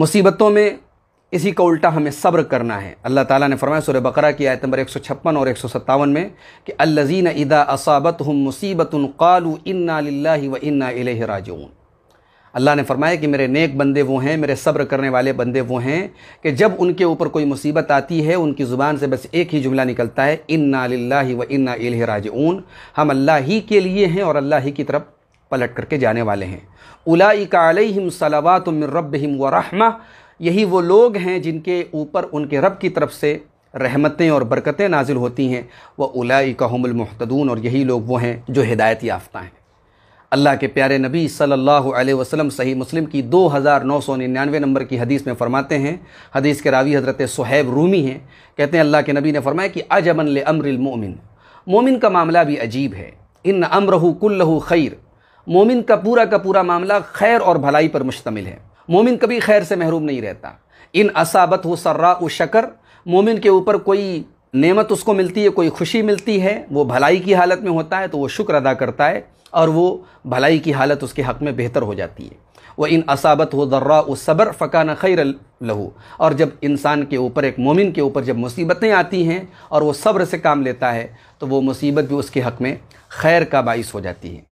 मुसीबतों में इसी का उल्टा हमें सब्र करना है अल्लाह ताला ने फरमाया सुर बकरा की आयत नंबर एक और एक में कि अल्लजीन इदा असाबत हम मुसीबत कालू इन्ना व इन्ना राजून अल्लाह ने फरमाया कि मेरे नेक बंदे वो हैं मेरे सब्र करने वाले बंदे वो हैं कि जब उनके ऊपर कोई मुसीबत आती है उनकी ज़ुबान से बस एक ही जुमला निकलता है इन्ना व इन्ना राजून हम अल्लाह ही के लिए हैं और अल्लाह ही की तरफ पलट करके जाने वाले हैं उलाई उलाइकालम सलावात रबिम व रहमा यही वो लोग हैं जिनके ऊपर उनके रब की तरफ से रहमतें और बरकतें नाजिल होती हैं वह उलाइकाहमलमहतदून और यही लोग वो हैं जो हिदायत याफ्ता हैं अल्लाह के प्यारे नबी सल्लल्लाहु अलैहि वसल्लम सही मुस्लिम की 2999 नंबर की हदीस में फ़रमाते हैं हदीस के रावी हज़रत सुहैब रूमी हैं कहते हैं अल्लाह के नबी ने फ़रमाया कि अजमन अमरमिन मोमिन का मामला भी अजीब है इन अमरहू कुल्लहू खैर मोमिन का पूरा का पूरा मामला खैर और भलाई पर मुश्तमिल है मोमिन कभी खैर से महरूम नहीं रहता इन असाबत हो सर्रा व शकर मोमिन के ऊपर कोई नेमत उसको मिलती है कोई खुशी मिलती है वो भलाई की हालत में होता है तो वो शुक्र अदा करता है और वो भलाई की हालत उसके हक़ में बेहतर हो जाती है वह इन असाबत हो दर्रा सबर फ़कान खैर लहू और जब इंसान के ऊपर एक मोमिन के ऊपर जब मुसीबतें आती हैं और वो सब्र से काम लेता है तो वो मुसीबत भी उसके हक़ में खैर का बाइस हो जाती है